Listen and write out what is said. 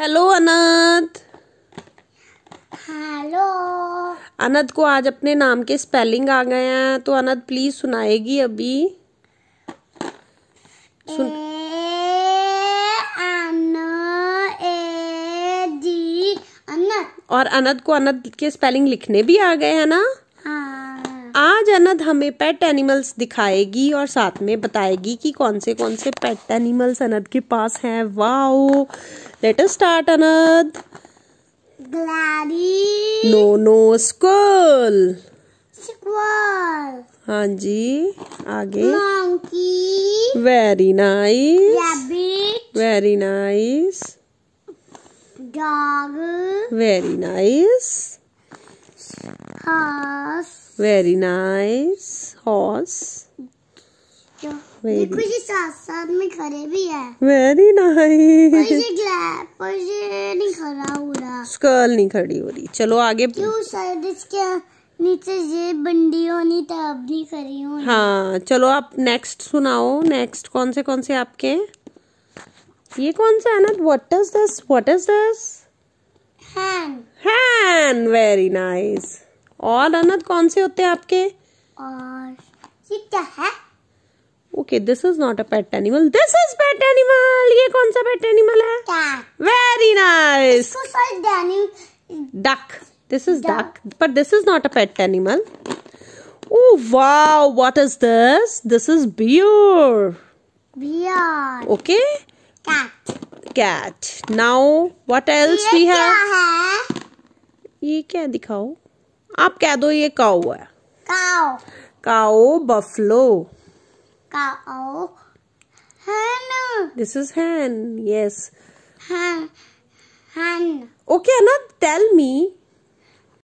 Hello अनंत hello अनंत को आज अपने नाम के स्पेलिंग आ गए हैं तो अनंत प्लीज सुनाएगी अभी सुन ए, और अनंत को अनंत के स्पेलिंग लिखने भी आ गए हैं ना आज अनद हमें पेट एनिमल्स दिखाएगी और साथ में बताएगी कि कौन से कौन से पेट एनिमल्स अनद के पास हैं वाओ लेट अस स्टार्ट अनद नो नो स्कूल हाँ जी आगे monkey very nice very nice dog very nice हाँ वेरी नाइस हॉर्स देखो ये साथ साथ में खड़े भी है वेरी नाइस नहीं खड़ा हो रहा स्कर्ल नहीं खड़ी हो रही चलो आगे क्यों इसके नीचे ये बंडी होनी तब भी खड़ी हो हाँ चलो आप नेक्स्ट सुनाओ नेक्स्ट कौन से कौन से आपके ये कौन सा है ना what is this what is this हैन हैन वेरी नाइस और अनद कौन से होते हैं आपके और ये क्या है okay this is not a pet animal this is pet animal ये कौन सा पेट एनिमल है very nice duck this is duck पर this is not a pet animal oh wow what is this this is bear bear okay cat Cat. Now what else ये we ये क्या दिखाओ? आप कह दो ये काओ है काओ काओ बफलो काओ हैन दिस इज हैन यस हैन हैन ओके अनंत टेल मी